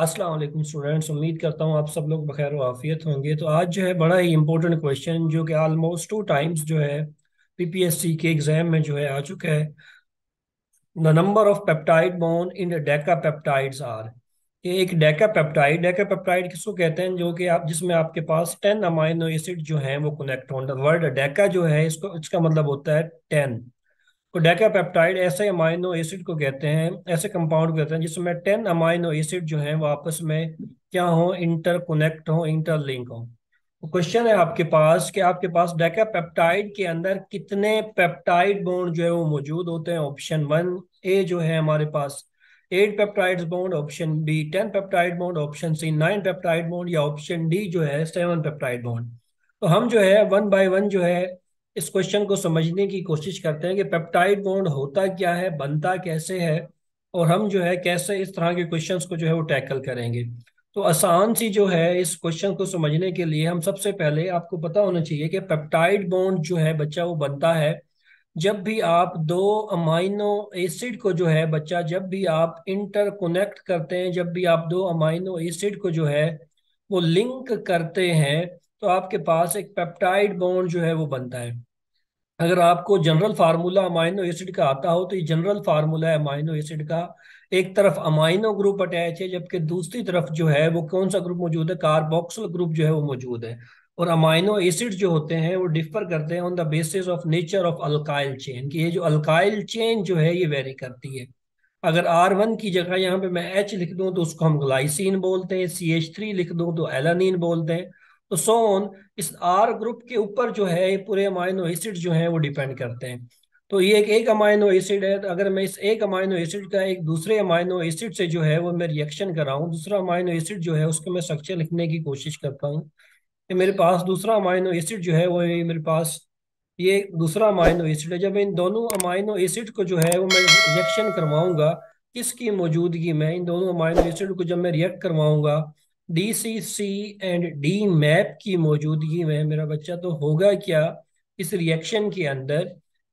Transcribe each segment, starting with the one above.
Aslam students उम्मीद करता हूँ आप सब लोग बखैर वाफियत होंगे तो आज जो है बड़ा ही इम्पोर्टेंट क्वेश्चन जो कि आलमोस्ट टू टाइम्स जो है पीपीएससी के एग्जाम में जो है आ चुका है the number of peptide bond in deca peptides are ये एक डेका पेप्टाइड डेका पेप्टाइड किसको कहते हैं जो कि आप जिसमें आपके पास टेन अमाइनो एसिड जो है वो कनेक्ट होंगे वर्ड डेका जो है इसको इसका मतलब होता है टेन तो डेकापेप्टाइड ऐसे अमाइनो एसिड को कहते हैं ऐसे कंपाउंड को कहते हैं जिसमें टेन अमाइनो एसिड जो है वो आपस में क्या हो इंटरकोनेक्ट हो इंटरलिंक हो तो क्वेश्चन है आपके पास कि आपके पास डेकापेप्टाइड के अंदर कितने पेप्टाइड बोन जो है वो मौजूद होते हैं ऑप्शन वन ए जो है हमारे पास eight peptides bond option B ten peptide bond option C nine peptide bond या ऑप्शन डी जो है सेवन पेप्टाइड बोन्ड तो हम जो है वन बाय वन जो है इस क्वेश्चन को समझने की कोशिश करते हैं कि पेप्टाइड बॉन्ड होता क्या है बनता कैसे है और हम जो है कैसे इस तरह के क्वेश्चन को जो है वो टैकल करेंगे तो आसान सी जो है इस क्वेश्चन को समझने के लिए हम सबसे पहले आपको पता होना चाहिए कि पेप्टाइड बॉन्ड जो है बच्चा वो बनता है जब भी आप दो अमाइनो एसिड को जो है बच्चा जब भी आप इंटरकोनेक्ट करते हैं जब भी आप दो अमाइनो एसिड को जो है वो लिंक करते हैं तो आपके पास एक पेप्टाइड बॉन्ड जो है वो बनता है अगर आपको जनरल फार्मूला अमाइनो एसिड का आता हो तो ये जनरल फार्मूला है अमाइनो एसिड का एक तरफ अमाइनो ग्रुप अटैच है जबकि दूसरी तरफ जो है वो कौन सा ग्रुप मौजूद है कार्बोक्सिल ग्रुप जो है वो मौजूद है और अमाइनो एसिड जो होते हैं वो डिफर करते हैं on the basis of nature of alkyl chain की ये जो अल्काइल चेन जो है ये वेरी करती है अगर आर वन की जगह यहाँ पे मैं एच लिख दूँ तो उसको हम ग्लाइसिन बोलते हैं सी एच थ्री लिख दूँ तो एलानिन बोलते हैं तो सोन इस आर ग्रुप के ऊपर जो है पूरे अमाइनो एसिड जो है वो डिपेंड करते हैं तो ये एक एक अमाइनो एसिड है तो अगर मैं इस एक अमाइनो एसिड का एक दूसरे अमाइनो एसिड से जो है वो मैं रिएक्शन कराऊँ दूसरा अमाइनो एसिड जो है उसको मैं स्ट्रक्चर लिखने की कोशिश करता हूँ कि मेरे पास दूसरा अमाइनो एसिड जो है वो मेरे पास ये दूसरा अमाइनो एसिड है जब इन दोनों अमाइनो एसिड को जो है वो मैं रिएक्शन करवाऊंगा किसकी मौजूदगी में इन दोनों अमाइनो एसिड को जब मैं रिएक्ट करवाऊंगा D C C and D MAP की मौजूदगी में मेरा बच्चा तो होगा क्या इस रिएक्शन के अंदर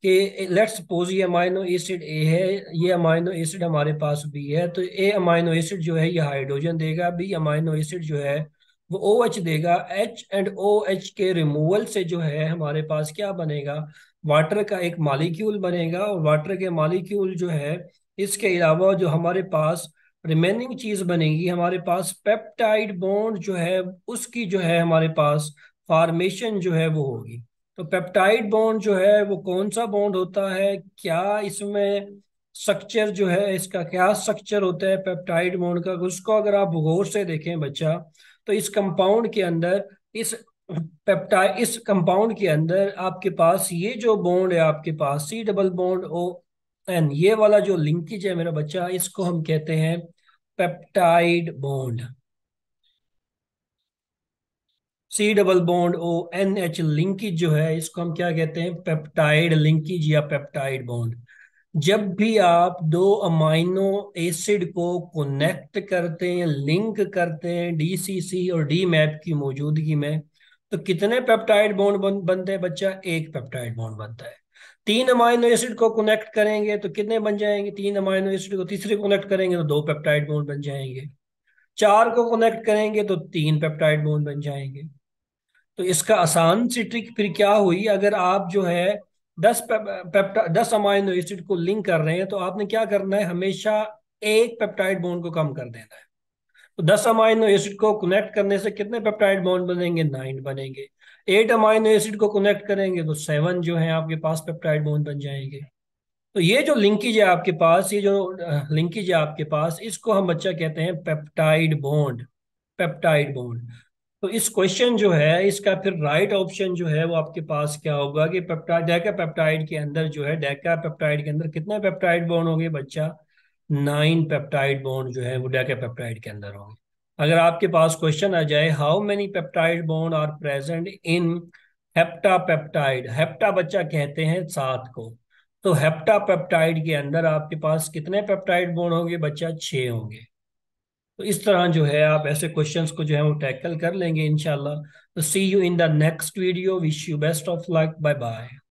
कि लेट्स सपोज ये अमाइनो एसिड ए है ये अमाइनो एसिड हमारे पास बी है तो ए अमाइनो एसिड जो है ये हाइड्रोजन देगा बी अमाइनो एसिड जो है वो ओ OH एच देगा एच एंड ओ एच के रिमूवल से जो है हमारे पास क्या बनेगा वाटर का एक मालिक्यूल बनेगा और वाटर के मालिक्यूल जो है इसके अलावा जो हमारे पास रिमेनिंग चीज बनेगी हमारे पास पेप्टाइड बॉन्ड जो है उसकी जो है हमारे पास फॉर्मेशन जो है वो होगी तो पेप्टाइड बॉन्ड जो है वो कौन सा बॉन्ड होता है क्या इसमें स्ट्रक्चर जो है इसका क्या स्ट्रक्चर होता है पेप्टाइड बॉन्ड का उसको अगर आप गौर से देखें बच्चा तो इस कंपाउंड के अंदर इस पेप्टाइड इस कंपाउंड के अंदर आपके पास ये जो बॉन्ड है आपके पास C double bond O and ये वाला जो लिंकेज है मेरा बच्चा इसको हम कहते हैं peptide bond C double bond O N H linkage जो है इसको हम क्या कहते हैं पेप्टाइड लिंकेज या पेप्टाइड बॉन्ड जब भी आप दो अमाइनो एसिड को कनेक्ट करते हैं लिंक करते हैं डीसीसी और डी मैप की मौजूदगी में तो कितने पेप्टाइड बॉन्ड बनते हैं बच्चा एक पेप्टाइड बॉन्ड बनता है तीन अमाइनो एसिड को कनेक्ट करेंगे तो कितने बन जाएंगे तीन अमाइनो एसिड को तीसरे को कनेक्ट करेंगे तो दो पेप्टाइड बोन बन जाएंगे चार को कनेक्ट करेंगे तो तीन पेप्टाइड बोन बन जाएंगे तो इसका आसान सी ट्रिक फिर क्या हुई अगर आप जो है दस पेप्टा दस अमाइनो एसिड को लिंक कर रहे हैं तो आपने क्या करना है हमेशा एक पेप्टाइड बोन को कम कर देना है तो दस अमाइनो एसिड को कनेक्ट करने से कितने पेप्टाइड बॉन्ड बनेंगे नाइन बनेंगे एट अमाइनो एसिड को कनेक्ट करेंगे तो सेवन जो है आपके पास पेप्टाइड बॉन्ड बन जाएंगे तो ये जो लिंकेज है आपके पास ये जो लिंकेज है आपके पास इसको हम बच्चा कहते हैं पेप्टाइड बॉन्ड पेप्टाइड बॉन्ड तो इस क्वेश्चन जो है इसका फिर राइट ऑप्शन जो है वो आपके पास क्या होगा कि पेप्टाइड डेका पेप्टाइड के अंदर जो है डेका पेप्टाइड के अंदर कितने पेप्टाइड बॉन्ड होंगे बच्चा नाइन पेप्टाइड बॉन्ड जो है वो डेका पेप्टाइड के अंदर होंगे अगर आपके पास क्वेश्चन आ जाए how many peptide bond are present in hepta peptide hepta बच्चा कहते हैं सात को तो हेप्टा पेप्टाइड के अंदर आपके पास कितने पेप्टाइड बॉन्ड होंगे बच्चा छ होंगे तो इस तरह जो है आप ऐसे क्वेश्चंस को जो है वो टैकल कर लेंगे इनशाला तो see you in the next video wish you best of luck bye bye